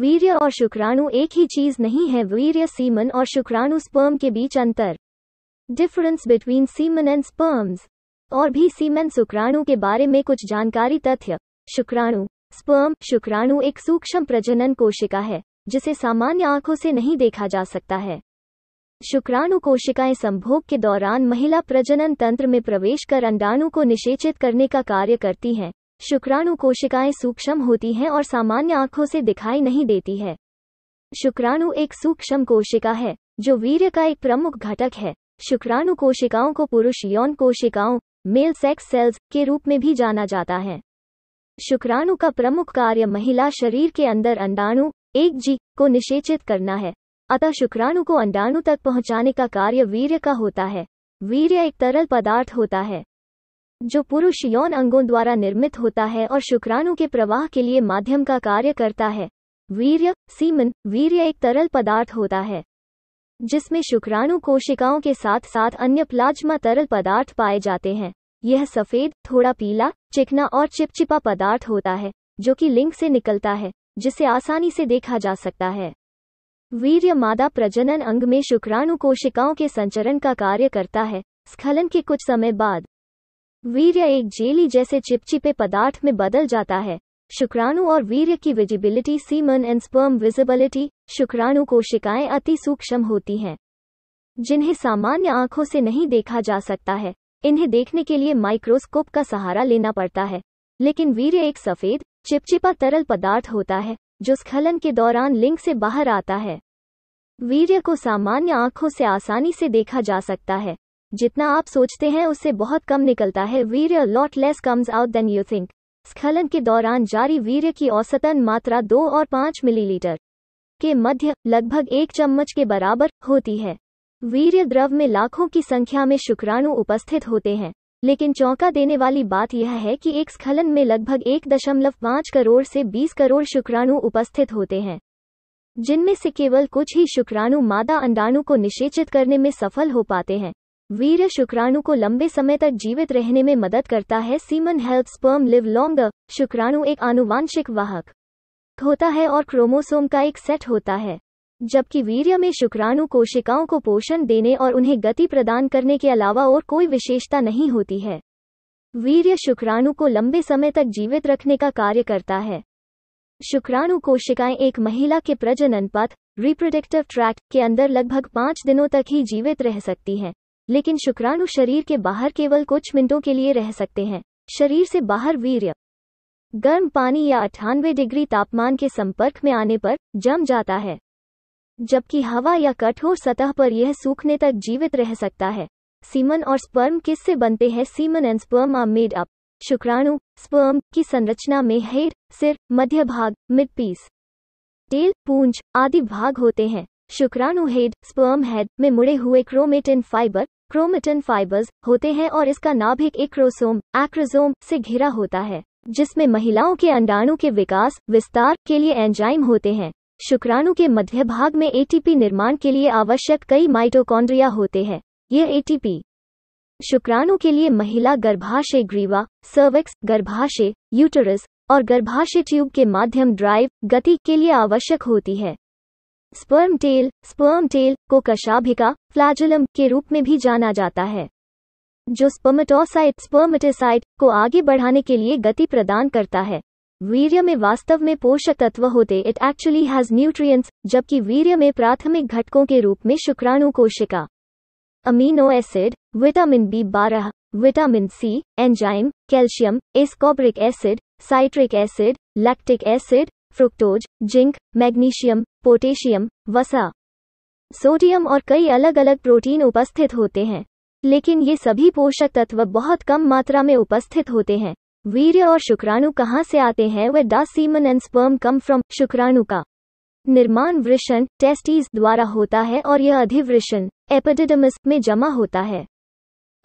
वीर्य और शुक्राणु एक ही चीज नहीं है वीर्य सीमन और शुक्राणु स्पर्म के बीच अंतर difference between semen and sperms और भी सीमन शुक्राणु के बारे में कुछ जानकारी तथ्य शुक्राणु स्पर्म शुक्राणु एक सूक्ष्म प्रजनन कोशिका है जिसे सामान्य आंखों से नहीं देखा जा सकता है शुक्राणु कोशिकाएं संभोग के दौरान महिला प्रजनन तंत्र में प्रवेश कर अंडाणु को निषेचित करने का कार्य करती हैं शुक्राणु कोशिकाएं सूक्ष्म होती हैं और सामान्य आंखों से दिखाई नहीं देती है शुक्राणु एक सूक्ष्म कोशिका है जो वीर्य का एक प्रमुख घटक है शुक्राणु कोशिकाओं को पुरुष यौन कोशिकाओं मेल सेक्स सेल्स के रूप में भी जाना जाता है शुक्राणु का प्रमुख कार्य महिला शरीर के अंदर अंडाणु एक जी को निषेचित करना है अतः शुक्राणु को अंडाणु तक पहुंचाने का कार्य वीर्य का होता है वीर्य एक तरल पदार्थ होता है जो पुरुष यौन अंगों द्वारा निर्मित होता है और शुक्राणु के प्रवाह के लिए माध्यम का कार्य करता है वीर्य सीमन वीर्य एक तरल पदार्थ होता है जिसमें शुक्राणु कोशिकाओं के साथ साथ अन्य प्लाज्मा तरल पदार्थ पाए जाते हैं यह सफेद थोड़ा पीला चिकना और चिपचिपा पदार्थ होता है जो कि लिंग से निकलता है जिसे आसानी से देखा जा सकता है वीर्य मादा प्रजनन अंग में शुक्राणु कोशिकाओं के संचरण का कार्य करता है स्खलन के कुछ समय बाद वीर्य एक जेली जैसे चिपचिपे पदार्थ में बदल जाता है शुक्राणु और वीर्य की visibility semen and sperm visibility शुक्राणु कोशिकाएं अति सूक्ष्म होती हैं जिन्हें सामान्य आंखों से नहीं देखा जा सकता है इन्हें देखने के लिए माइक्रोस्कोप का सहारा लेना पड़ता है लेकिन वीर्य एक सफेद चिपचिपा तरल पदार्थ होता है जो स्खलन के दौरान लिंग से बाहर आता है वीर्य को सामान्य आंखों से आसानी से देखा जा सकता है जितना आप सोचते हैं उससे बहुत कम निकलता है वीर्य lot less comes out than you think स्खलन के दौरान जारी वीर्य की औसतन मात्रा दो और पाँच मिलीलीटर के मध्य लगभग एक चम्मच के बराबर होती है वीर्य द्रव में लाखों की संख्या में शुक्राणु उपस्थित होते हैं लेकिन चौंका देने वाली बात यह है कि एक स्खलन में लगभग एक दशमलव पाँच करोड़ से बीस करोड़ शुक्राणु उपस्थित होते हैं जिनमें से केवल कुछ ही शुक्राणु मादा अंडाणु को निषेचित करने में सफल हो पाते हैं वीर शुक्राणु को लंबे समय तक जीवित रहने में मदद करता है semen help sperm live long शुक्राणु एक आनुवांशिक वाहक होता है और क्रोमोसोम का एक सेट होता है जबकि वीर्य में शुक्राणु कोशिकाओं को पोषण देने और उन्हें गति प्रदान करने के अलावा और कोई विशेषता नहीं होती है वीर्य शुक्राणु को लंबे समय तक जीवित रखने का कार्य करता है शुक्राणु कोशिकाएं एक महिला के प्रजनन पथ रिप्रोडक्टिव ट्रैक्ट के अंदर लगभग पाँच दिनों तक ही जीवित रह सकती हैं लेकिन शुक्राणु शरीर के बाहर केवल कुछ मिनटों के लिए रह सकते हैं शरीर से बाहर वीर्य गर्म पानी या अठानवे डिग्री तापमान के संपर्क में आने पर जम जाता है जबकि हवा या कठोर सतह पर यह सूखने तक जीवित रह सकता है सीमन और स्पर्म किससे बनते हैं semen and sperm are made up शुक्राणु स्पर्म की संरचना में हेड सिर मध्य भाग मिड पीस टेल पूंछ आदि भाग होते हैं शुक्राणु हेड स्पर्म हेड में मुड़े हुए क्रोमेटिन फाइबर क्रोमेटिन फाइबर्स होते हैं और इसका नाभिक क्रोसोम एक्रोसोम से घिरा होता है जिसमें महिलाओं के अंडाणु के विकास विस्तार के लिए एंजाइम होते हैं शुक्राणु के मध्य भाग में एटीपी निर्माण के लिए आवश्यक कई माइटोकॉन्ड्रिया होते हैं ये एटीपी शुक्राणु के लिए महिला गर्भाशय ग्रीवा सर्विक्स गर्भाशय यूटरस और गर्भाशय ट्यूब के माध्यम ड्राइव गति के लिए आवश्यक होती है स्पर्म टेल स्पर्म टेल को कशाभिका फ्लैजुलम के रूप में भी जाना जाता है जो स्पर्मेटोसाइट स्पर्मेटेसाइट को आगे बढ़ाने के लिए गति प्रदान करता है वीर्य में वास्तव में पोषक तत्व होते इट एक्चुअली हैज न्यूट्रिएंट्स जबकि वीर्य में प्राथमिक घटकों के रूप में शुक्राणु कोशिका अमीनो एसिड विटामिन बी बारह vitamin C enzyme calcium ascorbic acid citric acid lactic acid fructose zinc magnesium potassium वसा सोडियम और कई अलग अलग प्रोटीन उपस्थित होते हैं लेकिन ये सभी पोषक तत्व बहुत कम मात्रा में उपस्थित होते हैं वीर्य और शुक्राणु कहाँ से आते हैं where do semen and sperm come from शुक्राणु का निर्माण वृषण टेस्टीज द्वारा होता है और यह अधिवृषण एपिडिडमिस में जमा होता है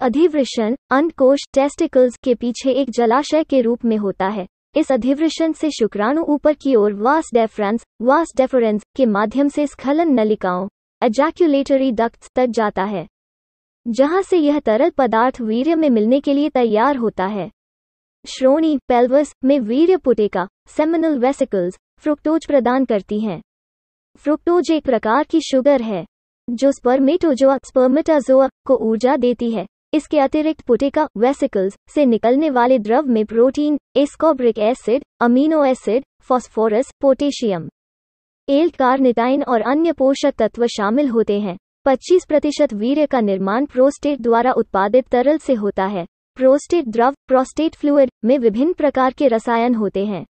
अधिवृषण अंडकोश टेस्टिकल्स के पीछे एक जलाशय के रूप में होता है इस अधिवृषण से शुक्राणु ऊपर की ओर वास डेफरेंस वास डेफरेंस के माध्यम से स्खलन नलिकाओं एजैक्यूलेटरी डक्ट्स तक जाता है जहां से यह तरल पदार्थ वीर्य में मिलने के लिए तैयार होता है श्रोणी पेल्वस में वीर्य पुटेका सेमिनल वेसिकल्स फ्रुक्टोज प्रदान करती हैं फ्रुक्टोज एक प्रकार की शुगर है जो स्पर्मेटोजोआ स्पर्मेटाजोआ को ऊर्जा देती है इसके अतिरिक्त पुटिका वेसिकल्स से निकलने वाले द्रव में protein ascorbic acid amino acid phosphorus potassium L carnitine और अन्य पोषक तत्व शामिल होते हैं 25 प्रतिशत वीर्य का निर्माण प्रोस्टेट द्वारा उत्पादित तरल से होता है प्रोस्टेट द्रव प्रोस्टेट फ्लूड में विभिन्न प्रकार के रसायन होते हैं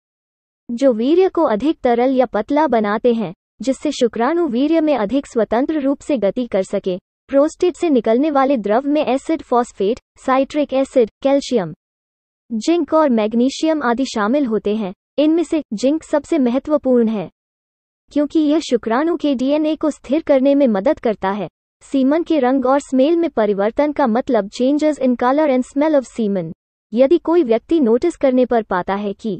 जो वीर्य को अधिक तरल या पतला बनाते हैं जिससे शुक्राणु वीर्य में अधिक स्वतंत्र रूप से गति कर सके प्रोस्टेट से निकलने वाले द्रव में acid phosphate citric acid calcium zinc और मैग्नीशियम आदि शामिल होते हैं इनमें से जिंक सबसे महत्वपूर्ण है क्योंकि यह शुक्राणु के डीएनए को स्थिर करने में मदद करता है सीमन के रंग और स्मेल में परिवर्तन का मतलब changes in colour and smell of semen यदि कोई व्यक्ति नोटिस करने पर पाता है कि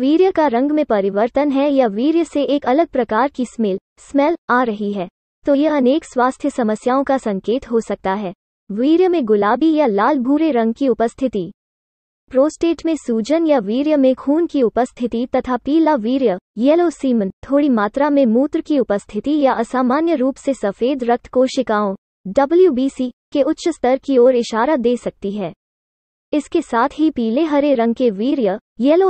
वीर्य का रंग में परिवर्तन है या वीर्य से एक अलग प्रकार की स्मेल स्मेल आ रही है तो यह अनेक स्वास्थ्य समस्याओं का संकेत हो सकता है वीर्य में गुलाबी या लाल भूरे रंग की उपस्थिति प्रोस्टेट में सूजन या वीर्य में खून की उपस्थिति तथा पीला वीर्य येलो सीमन थोड़ी मात्रा में मूत्र की उपस्थिति या असामान्य रूप से सफेद रक्त कोशिकाओं डब्ल्यू के उच्च स्तर की ओर इशारा दे सकती है इसके साथ ही पीले हरे रंग के वीर्य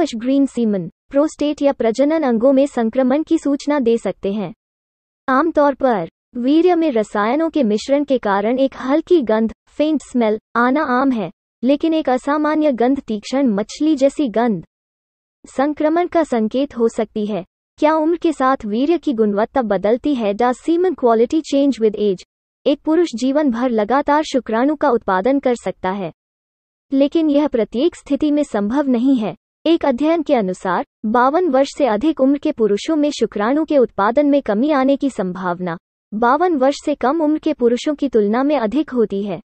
एश ग्रीन सीमन प्रोस्टेट या प्रजनन अंगों में संक्रमण की सूचना दे सकते हैं आमतौर पर वीर्य में रसायनों के मिश्रण के कारण एक हल्की गंध फेंट स्मेल आना आम है लेकिन एक असामान्य गंध तीक्ष्ण मछली जैसी गंध संक्रमण का संकेत हो सकती है क्या उम्र के साथ वीर्य की गुणवत्ता बदलती है does semen quality change with age एक पुरुष जीवन भर लगातार शुक्राणु का उत्पादन कर सकता है लेकिन यह प्रत्येक स्थिति में संभव नहीं है एक अध्ययन के अनुसार बावन वर्ष से अधिक उम्र के पुरुषों में शुक्राणु के उत्पादन में कमी आने की संभावना बावन वर्ष से कम उम्र के पुरुषों की तुलना में अधिक होती है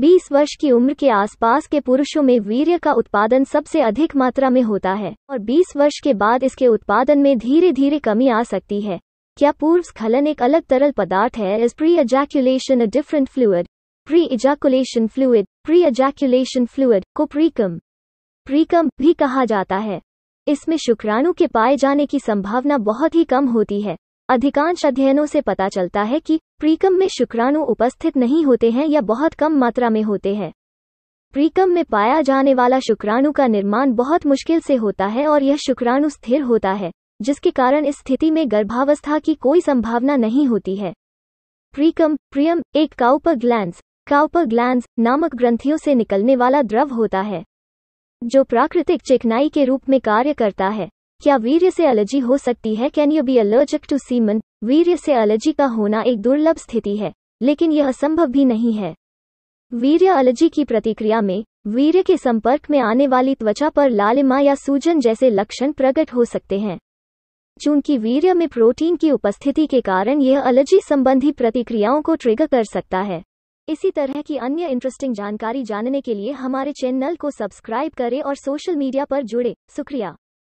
20 वर्ष की उम्र के आसपास के पुरुषों में वीर्य का उत्पादन सबसे अधिक मात्रा में होता है और 20 वर्ष के बाद इसके उत्पादन में धीरे धीरे कमी आ सकती है क्या पूर्व स्खलन एक अलग तरल पदार्थ है is pre ejaculation a different fluid pre ejaculation fluid pre ejaculation fluid को प्रीकम प्रीकम भी कहा जाता है इसमें शुक्राणु के पाए जाने की संभावना बहुत ही कम होती है अधिकांश अध्ययनों से पता चलता है कि प्रीकम में शुक्राणु उपस्थित नहीं होते हैं या बहुत कम मात्रा में होते हैं प्रीकम में पाया जाने वाला शुक्राणु का निर्माण बहुत मुश्किल से होता है और यह शुक्राणु स्थिर होता है जिसके कारण इस स्थिति में गर्भावस्था की कोई संभावना नहीं होती है प्रीकम प्रियम एक काउपर ग्लैंड्स काउपर ग्लैंड्स नामक ग्रंथियों से निकलने वाला द्रव होता है जो प्राकृतिक चिकनाई के रूप में कार्य करता है क्या वीर्य से एलर्जी हो सकती है can you be allergic to semen वीर्य से एलर्जी का होना एक दुर्लभ स्थिति है लेकिन यह संभव भी नहीं है वीर्य एलर्जी की प्रतिक्रिया में वीर्य के संपर्क में आने वाली त्वचा पर लालिमा या सूजन जैसे लक्षण प्रकट हो सकते हैं चूंकि वीर्य में प्रोटीन की उपस्थिति के कारण यह एलर्जी संबंधी प्रतिक्रियाओं को ट्रिगर कर सकता है इसी तरह की अन्य इंटरेस्टिंग जानकारी जानने के लिए हमारे चैनल को सब्सक्राइब करें और सोशल मीडिया पर जुड़े शुक्रिया